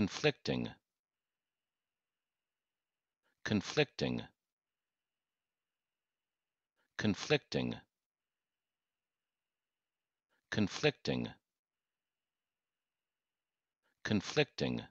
conflicting conflicting conflicting conflicting conflicting